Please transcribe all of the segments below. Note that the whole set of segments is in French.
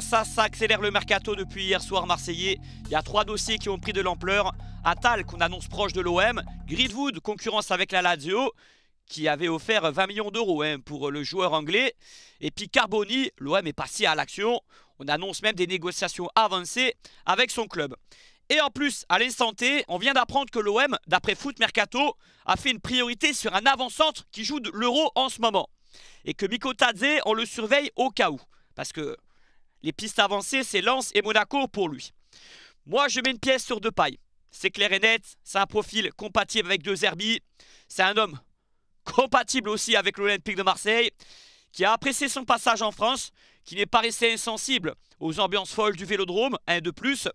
ça, accélère le mercato depuis hier soir marseillais. Il y a trois dossiers qui ont pris de l'ampleur. Atal, qu'on annonce proche de l'OM. Gridwood, concurrence avec la Lazio, qui avait offert 20 millions d'euros hein, pour le joueur anglais. Et puis Carboni, l'OM est passé à l'action. On annonce même des négociations avancées avec son club. Et en plus, à l'instant T, on vient d'apprendre que l'OM, d'après Foot Mercato, a fait une priorité sur un avant-centre qui joue de l'euro en ce moment. Et que Mikotadze, on le surveille au cas où. Parce que les pistes avancées, c'est Lance et Monaco pour lui. Moi, je mets une pièce sur deux pailles. C'est clair et net, c'est un profil compatible avec deux Zerbi. C'est un homme compatible aussi avec l'Olympique de Marseille, qui a apprécié son passage en France, qui n'est pas resté insensible aux ambiances folles du Vélodrome, un de plus,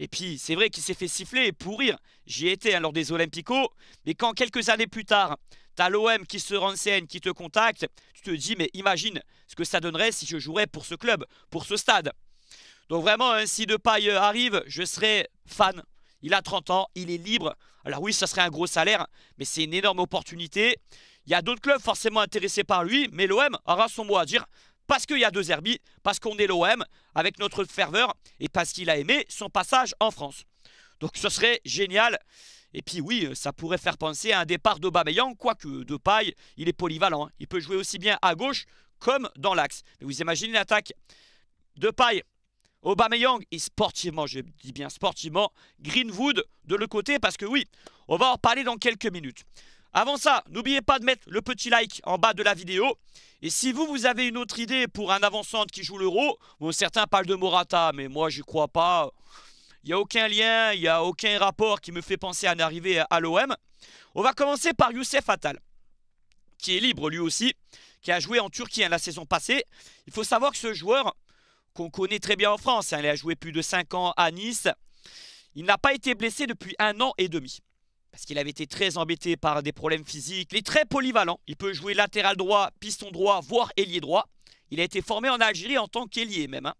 et puis, c'est vrai qu'il s'est fait siffler et pourrir. J'y étais hein, lors des Olympicos. Mais quand quelques années plus tard, as l'OM qui se renseigne, qui te contacte, tu te dis, mais imagine ce que ça donnerait si je jouerais pour ce club, pour ce stade. Donc vraiment, hein, si si paille euh, arrive, je serai fan. Il a 30 ans, il est libre. Alors oui, ça serait un gros salaire, mais c'est une énorme opportunité. Il y a d'autres clubs forcément intéressés par lui, mais l'OM aura son mot à dire parce qu'il y a deux Herbi, parce qu'on est l'OM avec notre ferveur et parce qu'il a aimé son passage en France. Donc ce serait génial. Et puis oui, euh, ça pourrait faire penser à un départ d'Aubameyang, quoique paille il est polyvalent. Hein. Il peut jouer aussi bien à gauche comme dans l'axe. Mais vous imaginez l'attaque Depay, Aubameyang et sportivement, je dis bien sportivement, Greenwood de le côté parce que oui, on va en parler dans quelques minutes. Avant ça, n'oubliez pas de mettre le petit like en bas de la vidéo. Et si vous, vous avez une autre idée pour un avant-centre qui joue l'euro, bon, certains parlent de Morata, mais moi, j'y crois pas. Il n'y a aucun lien, il n'y a aucun rapport qui me fait penser à un arriver à l'OM. On va commencer par Youssef Attal, qui est libre lui aussi, qui a joué en Turquie hein, la saison passée. Il faut savoir que ce joueur, qu'on connaît très bien en France, hein, il a joué plus de 5 ans à Nice, il n'a pas été blessé depuis un an et demi parce qu'il avait été très embêté par des problèmes physiques. Il est très polyvalent. Il peut jouer latéral droit, piston droit, voire ailier droit. Il a été formé en Algérie en tant qu'ailier même. Hein.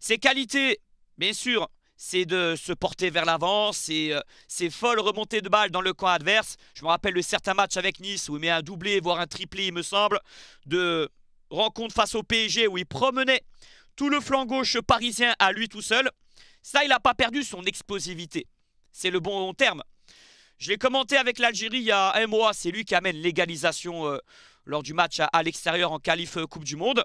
Ses qualités, bien sûr, c'est de se porter vers l'avant, c'est euh, folles remontées de balles dans le camp adverse. Je me rappelle de certains matchs avec Nice où il met un doublé, voire un triplé, il me semble, de rencontre face au PSG où il promenait tout le flanc gauche parisien à lui tout seul. Ça, il n'a pas perdu son explosivité. C'est le bon terme. Je l'ai commenté avec l'Algérie il y a un mois. C'est lui qui amène l'égalisation euh, lors du match à, l'extérieur en qualif euh, Coupe du Monde.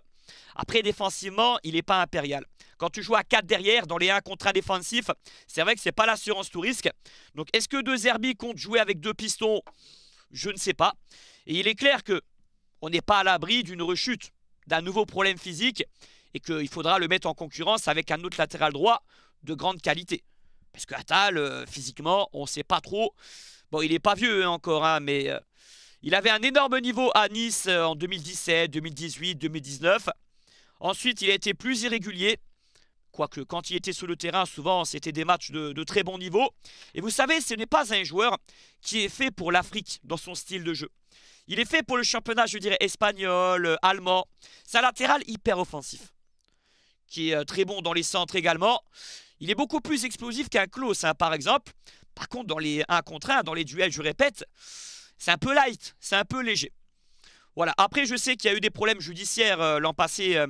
Après, défensivement, il n'est pas impérial. Quand tu joues à 4 derrière, dans les 1 contre 1 défensifs, c'est vrai que n'est pas l'assurance tout risque. Donc, est-ce que deux Zerbi compte jouer avec deux pistons Je ne sais pas. Et il est clair que on n'est pas à l'abri d'une rechute, d'un nouveau problème physique, et qu'il faudra le mettre en concurrence avec un autre latéral droit de grande qualité. Parce que euh, Attal, physiquement, on ne sait pas trop. Bon, il n'est pas vieux hein, encore, hein, mais euh, il avait un énorme niveau à Nice euh, en 2017, 2018, 2019. Ensuite, il a été plus irrégulier. Quoique, quand il était sur le terrain, souvent, c'était des matchs de, très bon niveau. Et vous savez, ce n'est pas un joueur qui est fait pour l'Afrique dans son style de jeu. Il est fait pour le championnat, je dirais, espagnol, allemand. C'est un latéral hyper offensif. Qui est très bon dans les centres également. Il est beaucoup plus explosif qu'un close, hein, par exemple. Par contre, dans les 1 contre 1, dans les duels, je répète, c'est un peu light, c'est un peu léger. Voilà. Après, je sais qu'il y a eu des problèmes judiciaires euh, l'an passé euh,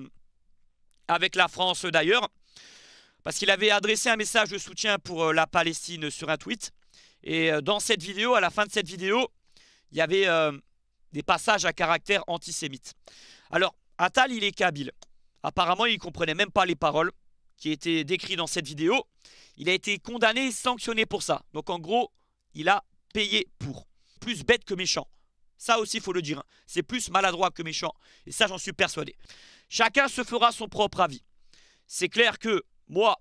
avec la France euh, d'ailleurs, parce qu'il avait adressé un message de soutien pour la Palestine sur un tweet. Et dans cette vidéo, à la fin de cette vidéo, il y avait des passages à caractère antisémite. Alors, Attal, il est kabyle. Apparemment, il ne comprenait même pas les paroles qui a été décrit dans cette vidéo, il a été condamné et sanctionné pour ça. Donc en gros, il a payé pour. Plus bête que méchant. Ça aussi, il faut le dire. Hein. C'est plus maladroit que méchant. Et ça, j'en suis persuadé. Chacun se fera son propre avis. C'est clair que moi,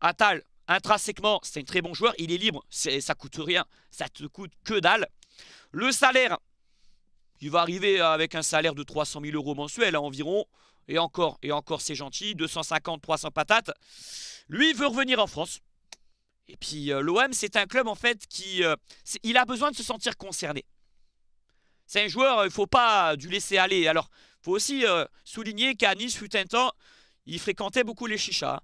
Atal, intrinsèquement, c'est un très bon joueur. Il est libre. Ça ça coûte rien. Ça te coûte que dalle. Le salaire, il va arriver avec un salaire de 300 000 euros mensuels à hein, environ et encore, et encore c'est gentil, 250, 300 patates. Lui, il veut revenir en France. Et puis euh, l'OM, c'est un club en fait qui, euh, il a besoin de se sentir concerné. C'est un joueur, euh, il ne faut pas du laisser aller. Alors, il faut aussi souligner qu'à Nice, fut un temps, il fréquentait beaucoup les chichas.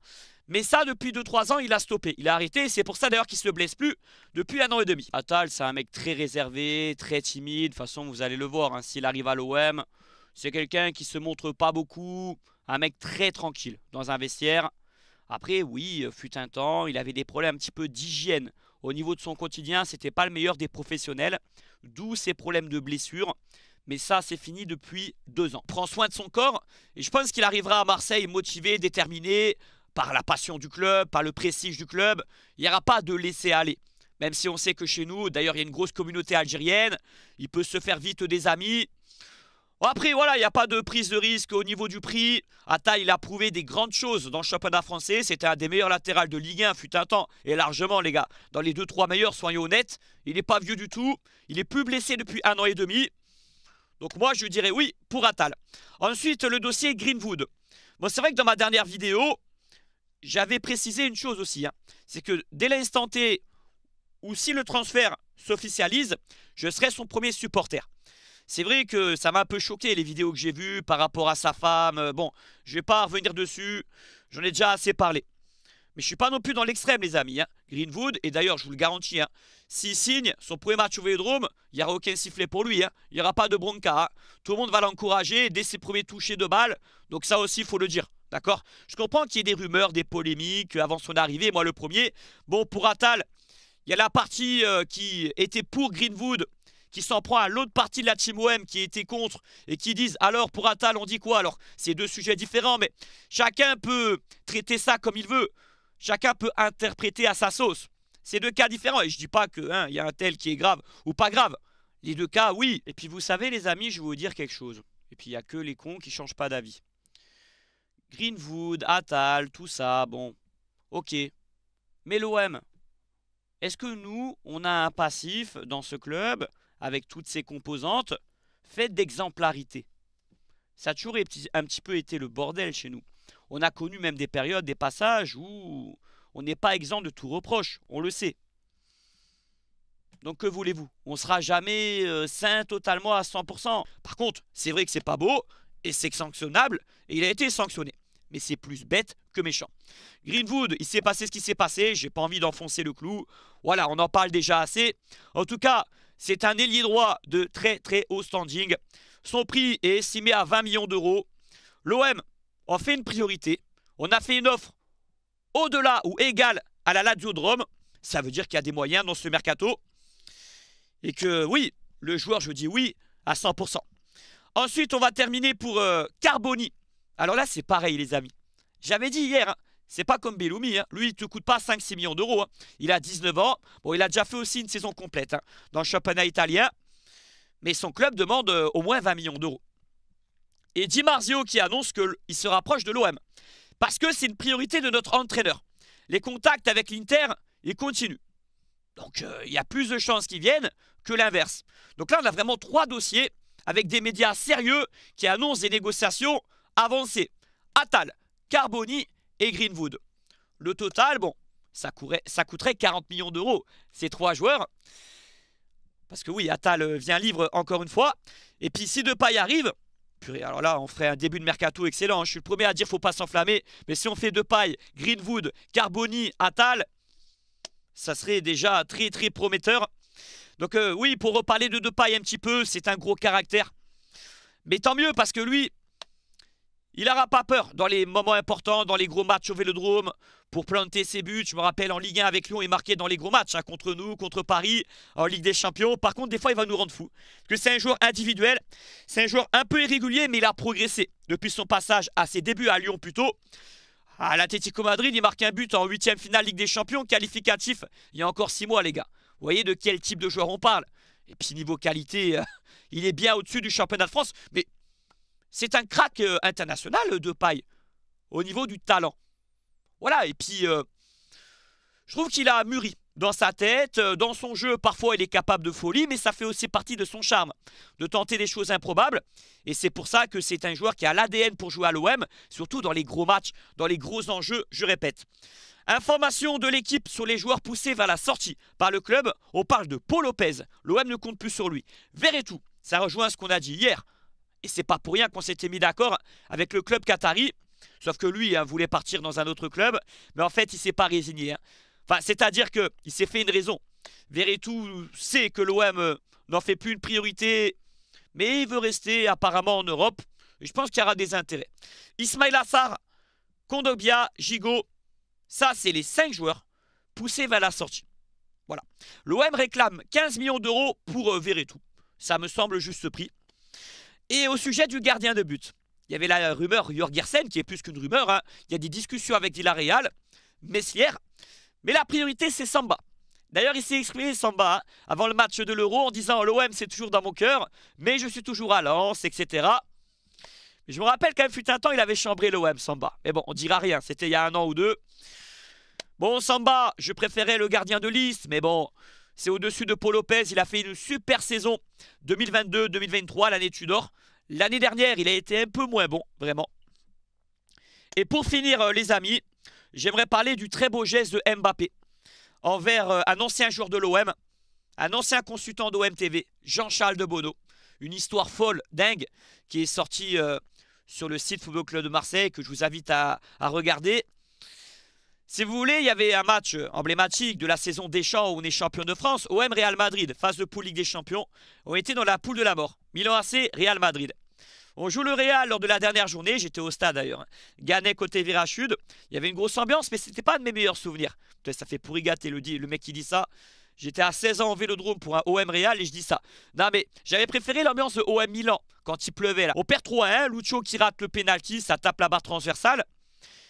Mais ça, depuis 2-3 ans, il a stoppé. Il a arrêté. C'est pour ça d'ailleurs qu'il se blesse plus depuis un an et demi. Atal, c'est un mec très réservé, très timide. De toute façon, vous allez le voir. Hein, s'il arrive à l'OM, c'est quelqu'un qui se montre pas beaucoup, un mec très tranquille dans un vestiaire. Après, oui, euh, fut un temps, il avait des problèmes un petit peu d'hygiène. Au niveau de son quotidien, c'était pas le meilleur des professionnels, d'où ses problèmes de blessures. Mais ça, c'est fini depuis deux ans. Prends soin de son corps et je pense qu'il arrivera à Marseille motivé, déterminé, par la passion du club, par le prestige du club. Il n'y aura pas de laisser aller. Même si on sait que chez nous, d'ailleurs, il y a une grosse communauté algérienne, il peut se faire vite des amis. Après, voilà, il n'y a pas de prise de risque au niveau du prix. Atal il a prouvé des grandes choses dans le championnat français. C'était un des meilleurs latérales de Ligue 1, fut un temps. Et largement, les gars, dans les 2-3 meilleurs, soyons honnêtes, il n'est pas vieux du tout. Il est plus blessé depuis un an et demi. Donc moi, je dirais oui pour Atal. Ensuite, le dossier Greenwood. Bon, c'est vrai que dans ma dernière vidéo, j'avais précisé une chose aussi. Hein. C'est que dès l'instant T, ou si le transfert s'officialise, je serai son premier supporter. C'est vrai que ça m'a un peu choqué les vidéos que j'ai vues par rapport à sa femme. Euh, bon, je vais pas revenir dessus, j'en ai déjà assez parlé. Mais je suis pas non plus dans l'extrême les amis. Hein. Greenwood, et d'ailleurs je vous le garantis, hein, s'il signe son premier match au Vélodrome, il n'y aura aucun sifflet pour lui. Hein. Il n'y aura pas de bronca. Tout le monde va l'encourager dès ses premiers touchés de balle. Donc ça aussi, il faut le dire. D'accord Je comprends qu'il y ait des rumeurs, des polémiques euh, avant son arrivée. Moi le premier. Bon, pour Atal, il y a la partie euh, qui était pour Greenwood qui s'en prend à l'autre partie de la team OM qui était contre et qui disent alors pour Atal on dit quoi Alors c'est deux sujets différents mais chacun peut traiter ça comme il veut. Chacun peut interpréter à sa sauce. C'est deux cas différents et je dis pas que hein, il y a un tel qui est grave ou pas grave. Les deux cas oui. Et puis vous savez les amis je vais vous dire quelque chose. Et puis il n'y a que les cons qui changent pas d'avis. Greenwood, Atal tout ça, bon, ok. Mais l'OM, est-ce que nous, on a un passif dans ce club avec toutes ses composantes, fait d'exemplarité. Ça a toujours un petit peu été le bordel chez nous. On a connu même des périodes, des passages où on n'est pas exempt de tout reproche, on le sait. Donc que voulez-vous On sera jamais saint euh, sain totalement à 100%. Par contre, c'est vrai que c'est pas beau et c'est sanctionnable et il a été sanctionné. Mais c'est plus bête que méchant. Greenwood, il s'est passé ce qui s'est passé, j'ai pas envie d'enfoncer le clou. Voilà, on en parle déjà assez. En tout cas, c'est un ailier droit de très très haut standing. Son prix est estimé à 20 millions d'euros. L'OM en fait une priorité. On a fait une offre au-delà ou égale à la Lazio de Rome. Ça veut dire qu'il y a des moyens dans ce mercato. Et que oui, le joueur, je dis oui à 100%. Ensuite, on va terminer pour euh, Carboni. Alors là, c'est pareil, les amis. J'avais dit hier, hein, c'est pas comme Bellumi. Hein. Lui, il te coûte pas 5-6 millions d'euros. Hein. Il a 19 ans. Bon, il a déjà fait aussi une saison complète hein, dans le championnat italien. Mais son club demande euh, au moins 20 millions d'euros. Et Di Marzio qui annonce qu'il se rapproche de l'OM. Parce que c'est une priorité de notre entraîneur. Les contacts avec l'Inter, ils continuent. Donc euh, il y a plus de chances qu'ils viennent que l'inverse. Donc là, on a vraiment trois dossiers avec des médias sérieux qui annoncent des négociations avancées. Atal, Carboni Greenwood. Le total, bon, ça, courait, ça coûterait 40 millions d'euros, ces trois joueurs. Parce que oui, Atal euh, vient livre encore une fois. Et puis si paille arrive, purée, alors là, on ferait un début de mercato excellent. Hein. Je suis le premier à dire faut pas s'enflammer. Mais si on fait paille Greenwood, Carboni, Atal, ça serait déjà très très prometteur. Donc euh, oui, pour reparler de deux pailles un petit peu, c'est un gros caractère. Mais tant mieux parce que lui, il n'aura pas peur dans les moments importants, dans les gros matchs au Vélodrome, pour planter ses buts. Je me rappelle en Ligue 1 avec Lyon, il marquait dans les gros matchs, hein, contre nous, contre Paris, en Ligue des Champions. Par contre, des fois, il va nous rendre fous. que c'est un joueur individuel, c'est un joueur un peu irrégulier, mais il a progressé depuis son passage à ses débuts à Lyon plutôt. À l'Atlético Madrid, il marque un but en huitième finale Ligue des Champions, qualificatif, il y a encore six mois, les gars. Vous voyez de quel type de joueur on parle. Et puis niveau qualité, il est bien au-dessus du championnat de France. Mais c'est un crack euh, international euh, de paille au niveau du talent. Voilà, et puis euh, je trouve qu'il a mûri dans sa tête, dans son jeu, parfois il est capable de folie, mais ça fait aussi partie de son charme, de tenter des choses improbables. Et c'est pour ça que c'est un joueur qui a l'ADN pour jouer à l'OM, surtout dans les gros matchs, dans les gros enjeux, je répète. Information de l'équipe sur les joueurs poussés vers la sortie par le club, on parle de Paul Lopez, l'OM ne compte plus sur lui. tout. ça rejoint ce qu'on a dit hier, et c'est pas pour rien qu'on s'était mis d'accord avec le club qatari. Sauf que lui il hein, voulait partir dans un autre club. Mais en fait, il s'est pas résigné. Hein. Enfin, c'est-à-dire qu'il s'est fait une raison. Veretout sait que l'OM euh, n'en fait plus une priorité. Mais il veut rester apparemment en Europe. Et je pense qu'il y aura des intérêts. Ismail Assar, Kondogbia, Gigot. Ça, c'est les 5 joueurs poussés vers la sortie. Voilà. L'OM réclame 15 millions d'euros pour euh, Verretou. Ça me semble juste ce prix. Et au sujet du gardien de but, il y avait la rumeur Gersen, qui est plus qu'une rumeur. Hein. Il y a des discussions avec Villarreal, Messière. Mais la priorité, c'est Samba. D'ailleurs, il s'est exprimé, Samba, hein, avant le match de l'Euro, en disant L'OM, c'est toujours dans mon cœur, mais je suis toujours à Lens, etc. Mais je me rappelle quand même, fut un temps, il avait chambré l'OM, Samba. Mais bon, on dira rien. C'était il y a un an ou deux. Bon, Samba, je préférais le gardien de liste, mais bon, c'est au-dessus de Paul Lopez. Il a fait une super saison 2022-2023, l'année Tudor. L'année dernière, il a été un peu moins bon, vraiment. Et pour finir, euh, les amis, j'aimerais parler du très beau geste de Mbappé envers euh, un ancien joueur de l'OM, un ancien consultant d'OM TV, Jean-Charles de Bono. Une histoire folle, dingue, qui est sortie euh, sur le site Football Club de Marseille, que je vous invite à, regarder. Si vous voulez, il y avait un match emblématique de la saison des champs où on est champion de France. OM Real Madrid, phase de poule Ligue des Champions. On été dans la poule de la mort. Milan AC, Real Madrid. On joue le Real lors de la dernière journée. J'étais au stade d'ailleurs. Gannet côté Virachud. Il y avait une grosse ambiance, mais ce c'était pas un de mes meilleurs souvenirs. Ça fait pourri gâter le, le mec qui dit ça. J'étais à 16 ans en vélodrome pour un OM Real et je dis ça. Non mais j'avais préféré l'ambiance de OM Milan quand il pleuvait là. On perd 3-1, Lucho qui rate le penalty, ça tape la barre transversale.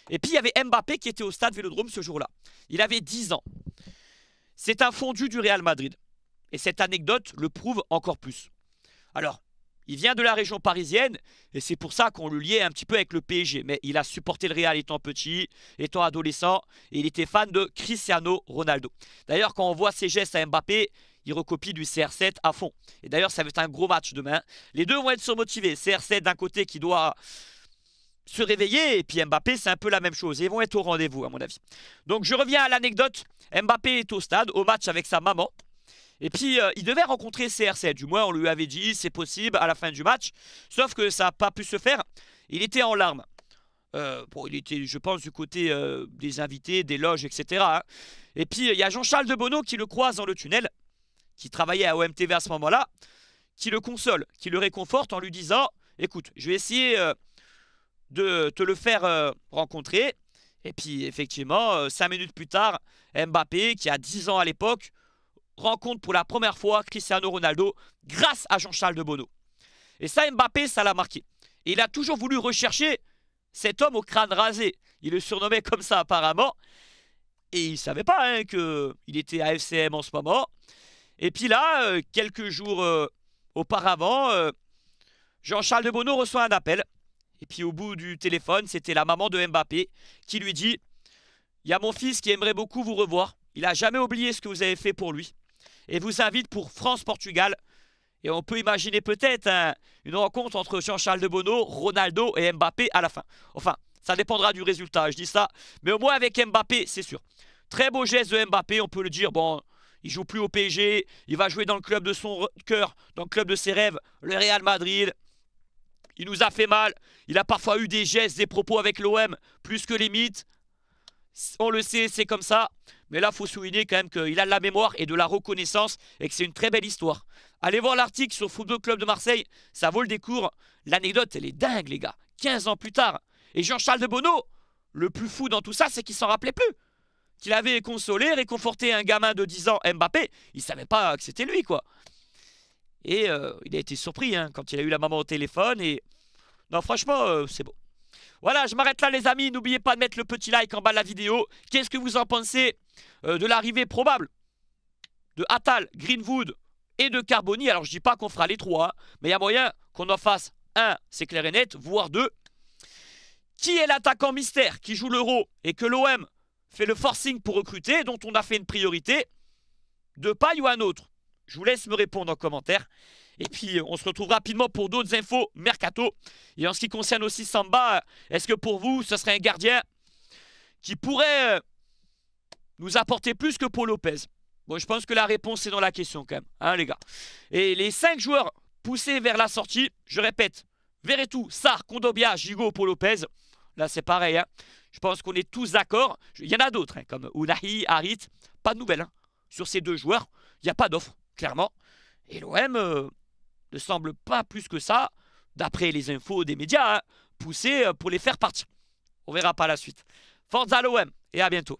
Et puis il y avait Mbappé qui était au stade Vélodrome ce jour-là. Il avait 10 ans. C'est un fondu du Real Madrid. Et cette anecdote le prouve encore plus. Alors, il vient de la région parisienne et c'est pour ça qu'on le liait un petit peu avec le PSG. Mais il a supporté le Real étant petit, étant adolescent et il était fan de Cristiano Ronaldo. D'ailleurs, quand on voit ses gestes à Mbappé, il recopie du CR7 à fond. Et d'ailleurs, ça va être un gros match demain. Les deux vont être surmotivés. CR7 d'un côté qui doit se réveiller et puis Mbappé, c'est un peu la même chose. Ils vont être au rendez-vous à mon avis. Donc je reviens à l'anecdote. Mbappé est au stade, au match avec sa maman. Et puis, euh, il devait rencontrer CRC. Du moins, on lui avait dit, c'est possible, à la fin du match. Sauf que ça n'a pas pu se faire. Il était en larmes. Euh, il était, je pense, du côté euh, des invités, des loges, etc. Hein. Et puis, il y a Jean-Charles de Bonneau qui le croise dans le tunnel, qui travaillait à OMTV à ce moment-là, qui le console, qui le réconforte en lui disant « Écoute, je vais essayer de te le faire rencontrer. » Et puis, effectivement, cinq minutes plus tard, Mbappé, qui a 10 ans à l'époque, rencontre pour la première fois Cristiano Ronaldo grâce à Jean-Charles de Bono. Et ça, Mbappé, ça l'a marqué. Et il a toujours voulu rechercher cet homme au crâne rasé. Il le surnommait comme ça apparemment. Et il ne savait pas hein, qu'il était à FCM en ce moment. Et puis là, euh, quelques jours euh, auparavant, euh, Jean-Charles de Bono reçoit un appel. Et puis au bout du téléphone, c'était la maman de Mbappé qui lui dit « Il y a mon fils qui aimerait beaucoup vous revoir. Il n'a jamais oublié ce que vous avez fait pour lui et vous invite pour France-Portugal. Et on peut imaginer peut-être hein, une rencontre entre Jean-Charles de Bono, Ronaldo et Mbappé à la fin. Enfin, ça dépendra du résultat, je dis ça. Mais au moins avec Mbappé, c'est sûr. Très beau geste de Mbappé, on peut le dire. Bon, il joue plus au PSG, il va jouer dans le club de son cœur, dans le club de ses rêves, le Real Madrid. Il nous a fait mal. Il a parfois eu des gestes, des propos avec l'OM, plus que limite. On le sait, c'est comme ça. Mais là, il faut souligner quand même qu'il a de la mémoire et de la reconnaissance et que c'est une très belle histoire. Allez voir l'article sur Football Club de Marseille, ça vaut le décours. L'anecdote, elle est dingue, les gars. 15 ans plus tard. Et Jean-Charles de Bonneau, le plus fou dans tout ça, c'est qu'il s'en rappelait plus. Qu'il avait consolé, réconforté un gamin de 10 ans, Mbappé. Il savait pas que c'était lui, quoi. Et euh, il a été surpris hein, quand il a eu la maman au téléphone. Et non, franchement, euh, c'est beau. Voilà, je m'arrête là, les amis. N'oubliez pas de mettre le petit like en bas de la vidéo. Qu'est-ce que vous en pensez euh, de l'arrivée probable de Attal, Greenwood et de Carboni. Alors je dis pas qu'on fera les trois, hein, mais il y a moyen qu'on en fasse un, c'est clair et net, voire deux. Qui est l'attaquant mystère qui joue l'euro et que l'OM fait le forcing pour recruter, dont on a fait une priorité De paille ou un autre Je vous laisse me répondre en commentaire. Et puis, euh, on se retrouve rapidement pour d'autres infos mercato. Et en ce qui concerne aussi Samba, euh, est-ce que pour vous, ce serait un gardien qui pourrait nous apporter plus que Paul Lopez Bon, je pense que la réponse est dans la question quand même, hein, les gars. Et les cinq joueurs poussés vers la sortie, je répète, Verretou, Sar, Condobia, Gigot, Paul Lopez. Là, c'est pareil. Hein. Je pense qu'on est tous d'accord. Il y en a d'autres, hein, comme unahi Harit. Pas de nouvelles. Sur ces deux joueurs, il n'y a pas d'offre, clairement. Et l'OM euh, ne semble pas plus que ça, d'après les infos des médias, poussé euh, pour les faire partir. On verra pas la suite. Forza l'OM et à bientôt.